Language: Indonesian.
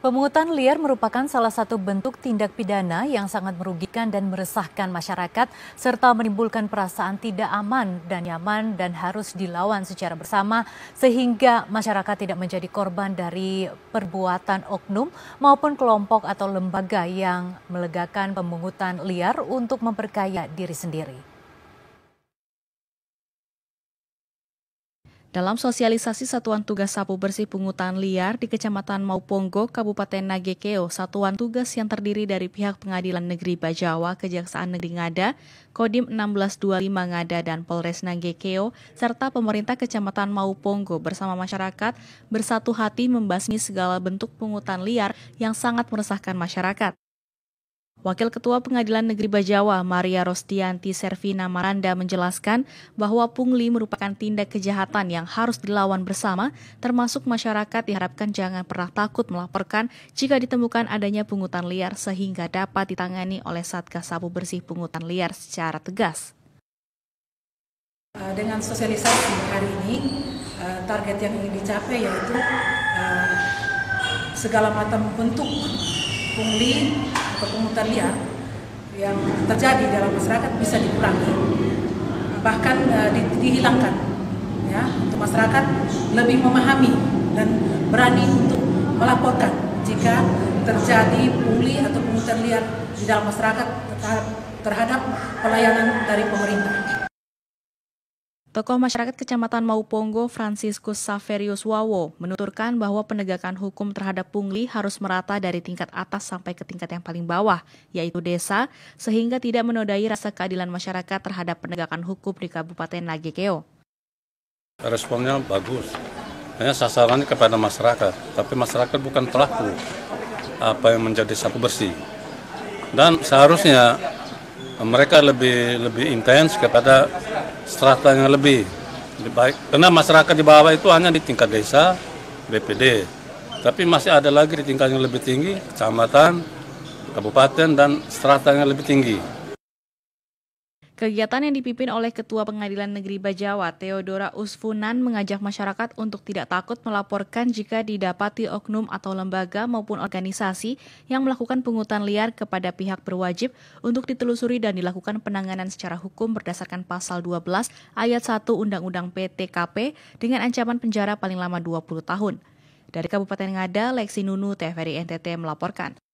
Pemungutan liar merupakan salah satu bentuk tindak pidana yang sangat merugikan dan meresahkan masyarakat serta menimbulkan perasaan tidak aman dan nyaman dan harus dilawan secara bersama sehingga masyarakat tidak menjadi korban dari perbuatan oknum maupun kelompok atau lembaga yang melegakan pemungutan liar untuk memperkaya diri sendiri. Dalam sosialisasi Satuan Tugas Sapu Bersih Pungutan Liar di Kecamatan Mauponggo, Kabupaten Nagekeo, satuan tugas yang terdiri dari pihak Pengadilan Negeri Bajawa, Kejaksaan Negeri Ngada, Kodim 1625 Ngada dan Polres Nagekeo, serta pemerintah Kecamatan Mauponggo bersama masyarakat bersatu hati membasmi segala bentuk pungutan liar yang sangat meresahkan masyarakat. Wakil Ketua Pengadilan Negeri Bajawa, Maria Rostianti Servina Maranda menjelaskan bahwa pungli merupakan tindak kejahatan yang harus dilawan bersama, termasuk masyarakat diharapkan jangan pernah takut melaporkan jika ditemukan adanya pungutan liar sehingga dapat ditangani oleh Satgas Sabu Bersih Pungutan Liar secara tegas. Eh, dengan sosialisasi hari ini, eh, target yang ingin dicapai yaitu eh, segala macam bentuk pungli atau liar yang terjadi dalam masyarakat bisa dikurangi bahkan eh, di, dihilangkan ya untuk masyarakat lebih memahami dan berani untuk melaporkan jika terjadi pungli atau pemutar liar di dalam masyarakat terhadap pelayanan dari pemerintah. Tokoh masyarakat Kecamatan Maupongo, Franciscus Saverius Wawo, menuturkan bahwa penegakan hukum terhadap pungli harus merata dari tingkat atas sampai ke tingkat yang paling bawah, yaitu desa, sehingga tidak menodai rasa keadilan masyarakat terhadap penegakan hukum di Kabupaten Nagekeo. Responnya bagus, hanya sasarannya kepada masyarakat, tapi masyarakat bukan pelaku apa yang menjadi sapu bersih. Dan seharusnya mereka lebih lebih intens kepada strata yang lebih baik karena masyarakat di bawah itu hanya di tingkat desa BPD tapi masih ada lagi di tingkat yang lebih tinggi kecamatan kabupaten dan strata yang lebih tinggi Kegiatan yang dipimpin oleh Ketua Pengadilan Negeri Bajawa, Theodora Usfunan, mengajak masyarakat untuk tidak takut melaporkan jika didapati oknum atau lembaga maupun organisasi yang melakukan pungutan liar kepada pihak berwajib untuk ditelusuri dan dilakukan penanganan secara hukum berdasarkan pasal 12 ayat 1 Undang-Undang PTKP dengan ancaman penjara paling lama 20 tahun. Dari Kabupaten Ngada, Lexi Nunu, TVRI NTT melaporkan.